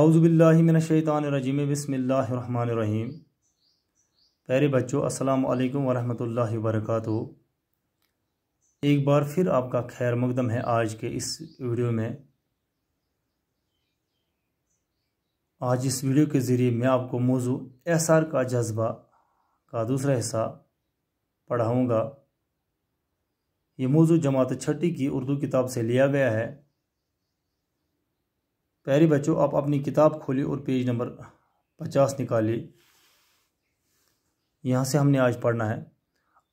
आउज़बिल्लिमिनशैतानरजीम बसमीम प्यारे बच्चों अल्लाम वालेकुम वरहमतुल्लाहि एक बार फिर आपका खैर मकदम है आज के इस वीडियो में आज इस वीडियो के ज़रिए मैं आपको मौजू आर का जज्बा का दूसरा हिस्सा पढ़ाऊँगा ये मौजू जमात छठी की उर्दू किताब से लिया गया है प्यारे बच्चों आप अपनी किताब खोलिए और पेज नंबर पचास निकालिए यहाँ से हमने आज पढ़ना है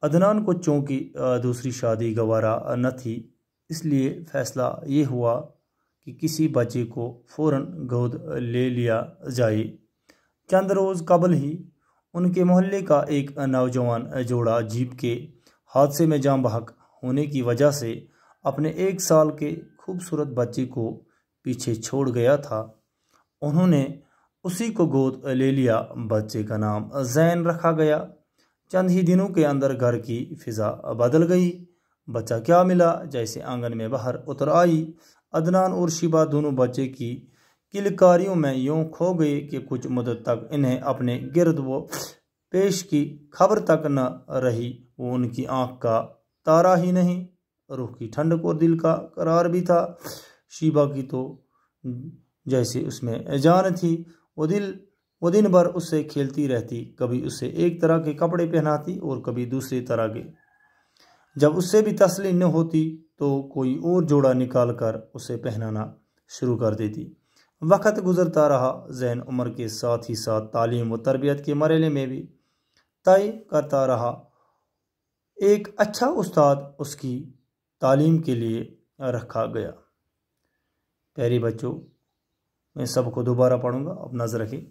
अदनान को चूँकि दूसरी शादी गवारा न थी इसलिए फैसला ये हुआ कि किसी बच्चे को फौरन गोद ले लिया जाए चंद रोज़ कबल ही उनके मोहल्ले का एक नौजवान जोड़ा जीप के हादसे में जाम बहक होने की वजह से अपने एक साल के खूबसूरत बच्चे को पीछे छोड़ गया था उन्होंने उसी को गोद ले लिया बच्चे का नाम जैन रखा गया चंद ही दिनों के अंदर घर की फिजा बदल गई बच्चा क्या मिला जैसे आंगन में बाहर उतर आई अदनान और शिबा दोनों बच्चे की किलकारियों में यूं खो गए कि कुछ मदद तक इन्हें अपने गिरद व पेश की खबर तक न रही वो उनकी आंख का तारा ही नहीं रूह की ठंड और दिल का करार भी था शीबा की तो जैसे उसमें जान थी वो दिल वो दिन भर उससे खेलती रहती कभी उसे एक तरह के कपड़े पहनाती और कभी दूसरी तरह के जब उससे भी तसली न होती तो कोई और जोड़ा निकाल कर उसे पहनाना शुरू कर देती वक़्त गुजरता रहा जहन उम्र के साथ ही साथ तालीम व तरबियत के मरले में भी तय करता रहा एक अच्छा उस्ताद उसकी तालीम के लिए रखा गया प्यारे बच्चों मैं सबको दोबारा पढ़ूंगा अब नजर रखें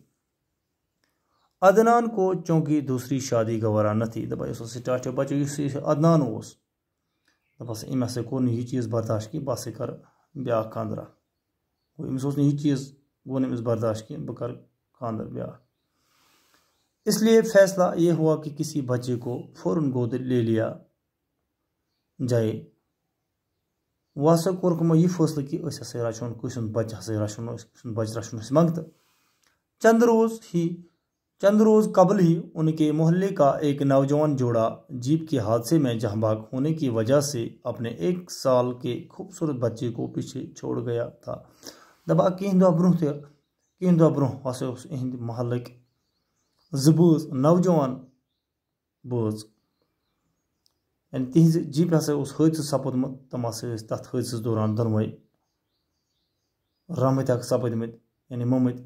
अदनान को चूंकि दूसरी शादी गवारा न थी तो दबा उस टाट बच्चों इस अदनान उस दपस अम को यह चीज़ बर्दाश्त कह बह कर ब्या खानदरा अम्स यह चीज़ गो नमस बर्दाश्त कह बह कर खानदर ब्या इसलिए फैसला ये हुआ कि किसी बच्चे को फौरन गोद ले लिया जाए वह हसा कोर्क यह फैसला कि हसा बच कस बच्चे हसा रचन मंगत चंद रोज ही चंद रोज कबल ही उनके मोहल्ले का एक नौजवान जोड़ा जीप के हादसे में जहांबाग होने की वजह से अपने एक साल के खूबसूरत बच्चे को पीछे छोड़ गया था दबा कह दह ब्रोह ते कह दह ब्रोह हसा उस महल जबूज नौजवान बूज یعنی تِہِنٛزِ جیٖپہِ ہسا اوس حٲدثہٕ سَپُدمُت تِم ہسا ٲسۍ تَتھ حٲدثَس دوران دۄنوَے رحمٕتۍ اکھ سَپٕدمٕتۍ یعنی مٔمٕتۍ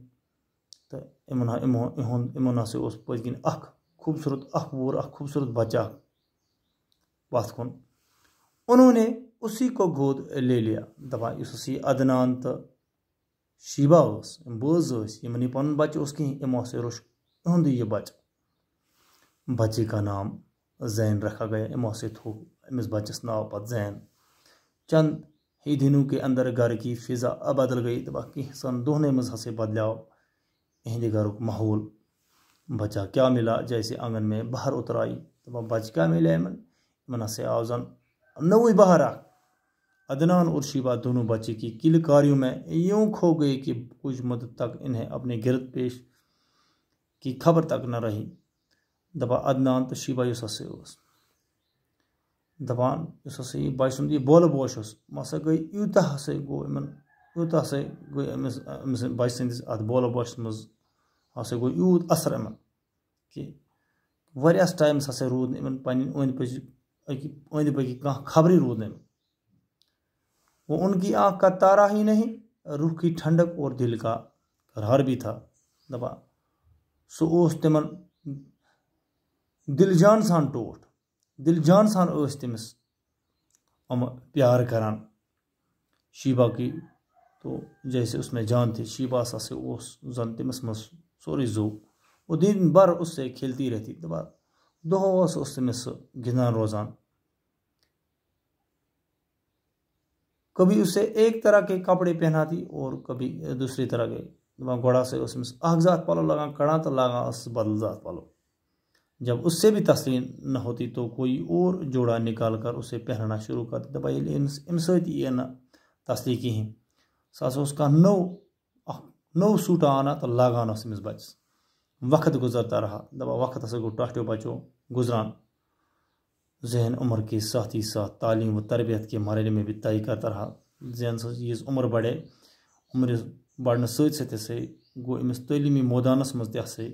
تہٕ یِمَن یِمو یِہُنٛد یِمَن ہسا اوس پٔتۍ کِنۍ اَکھ خوٗبصوٗرت اَکھ ووٗر اَکھ خوٗبصوٗرت بَچہِ اَکھ پَتھ کُن اُنہونے اُسی کو گود لے لیا دَپان یُس ہسا یہِ عدنان تہٕ شیٖبا ٲس یِم بٲژ ٲسۍ یِمَن یہِ پَنُن بَچہِ اوس کِہیٖنۍ یِمو ہسا روٚچھ یِہُنٛدُے یہِ بَچہِ بَچے کا نام जैन रखा गया इमो से थू अमिस बच्चस नाव पत जैन चंद ही दिनों के अंदर घर की फिजा बदल गई तो कह सन दोहन मज हे बदलाव इहद घर माहौल बच्चा क्या मिला जैसे आंगन में बाहर उतर आई दपान तो बच क्या मिले इन इन हे आव जन नव बहार अदनान और शिबा दोनों बच्चे की किलकारियों में यूं खो गए कि कुछ मदद तक इन्हें अपने गिरद पेश की खबर तक न रही दपा अदनान तो शिबा इस दपान इस बह सुंद यह बोल बोश वह गई यूत हसा गो इन यूत हसा गई अमिस अमिस बह संदिस अत बोल बोश मज गो यूत असर इन कि वह टाइम्स हसा रूद इन पानी अंद पच अंद पकि कह खबर रूद न वो उनकी आँख का तारा ही नहीं रुख की ठंडक और दिल का करार भी था दपा सो तिमन दिलजान सान ٹوٹھ दिलजान सान ٲسۍ تٔمِس یِم پیار کران شیٖبا کی تو جیسے اس میں جان تھی شیٖبا ہسا سے اوس زَن تٔمِس منٛز سورُے زو اور دِن بر اوس سۄ کھیلتی رہتی دَپان دۄہَس اوس تٔمِس سُہ گِنٛدان روزان कभी उसे एक तरह के कपड़े पहनाती और कभी दूसरी तरह के गोड़ा से उसमें आगजात पालो लगा कड़ा तो लगा बदल जात पालो जब उससे भी तस्लीम न होती तो कोई और जोड़ा निकाल कर उसे पहनना शुरू कर दपा ये अम सी न तसली कहें सह नो नो सूट आना तो लागान अमिस बचस वक्त गुजरता रहा दपा वक्त हा गो टो बचो गुजरान जहन उम्र के साथ ही साथ तालीम व तरबियत के मरल में भी तय करता रहा जहन सीज उम्र बढ़े उम्र बढ़ने सत गो अमिस तलीमी मैदानस मे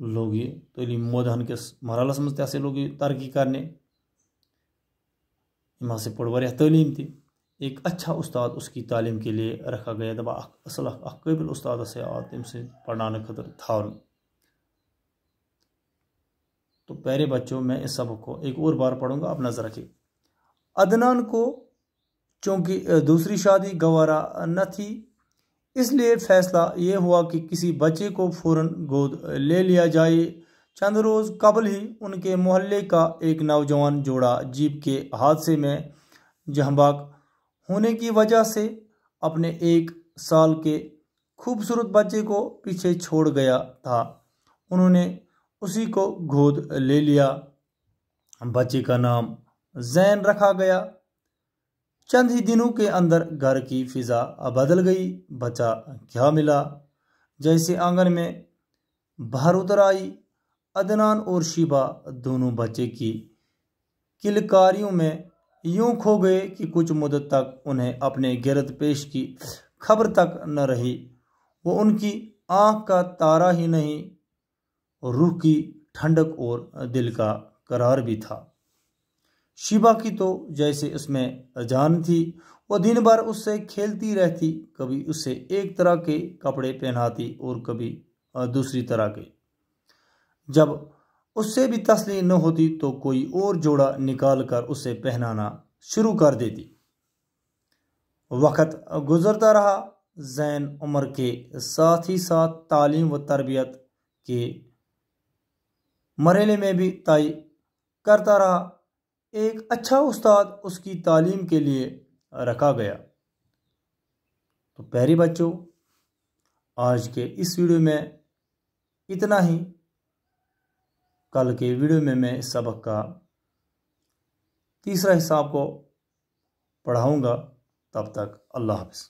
लोग ये तलीम ಮರಲ ಸಮಸ್ತೆ ಅಸೆ मे तरक्की करने इमां से पढ़ तलीम थी एक अच्छा उस्ताद उसकी तालीम के लिए रखा गया दबा असल काबिल उस्ताद से आ तम से पढ़ाने खतर था तो प्यारे बच्चों मैं इस सबक को एक और बार पढ़ूंगा आप नज़र रखिए अदनान को चूंकि दूसरी शादी गवारा न थी इसलिए फैसला ये हुआ कि किसी बच्चे को फौरन गोद ले लिया जाए चंद रोज़ कबल ही उनके मोहल्ले का एक नौजवान जोड़ा जीप के हादसे में जहबाक होने की वजह से अपने एक साल के खूबसूरत बच्चे को पीछे छोड़ गया था उन्होंने उसी को गोद ले लिया बच्चे का नाम जैन रखा गया चंद ही दिनों के अंदर घर की फिजा बदल गई बचा क्या मिला जैसे आंगन में बाहर उतर आई अदनान और शिबा दोनों बच्चे की किलकारियों में यूं खो गए कि कुछ मुद्दत तक उन्हें अपने गिरद पेश की खबर तक न रही वो उनकी आँख का तारा ही नहीं रूह की ठंडक और दिल का करार भी था शिवा की तो जैसे उसमें अजान थी वह दिन भर उससे खेलती रहती कभी उससे एक तरह के कपड़े पहनाती और कभी दूसरी तरह के जब उससे भी तस्लीम न होती तो कोई और जोड़ा निकाल कर उसे पहनाना शुरू कर देती वक्त गुजरता रहा जैन उम्र के साथ ही साथ तालीम व तरबियत के मरहले में भी तय करता रहा एक अच्छा उस्ताद उसकी तालीम के लिए रखा गया तो प्यारे बच्चों आज के इस वीडियो में इतना ही कल के वीडियो में मैं इस सबक का तीसरा हिस्सा आपको पढ़ाऊँगा तब तक अल्लाह हाफिज़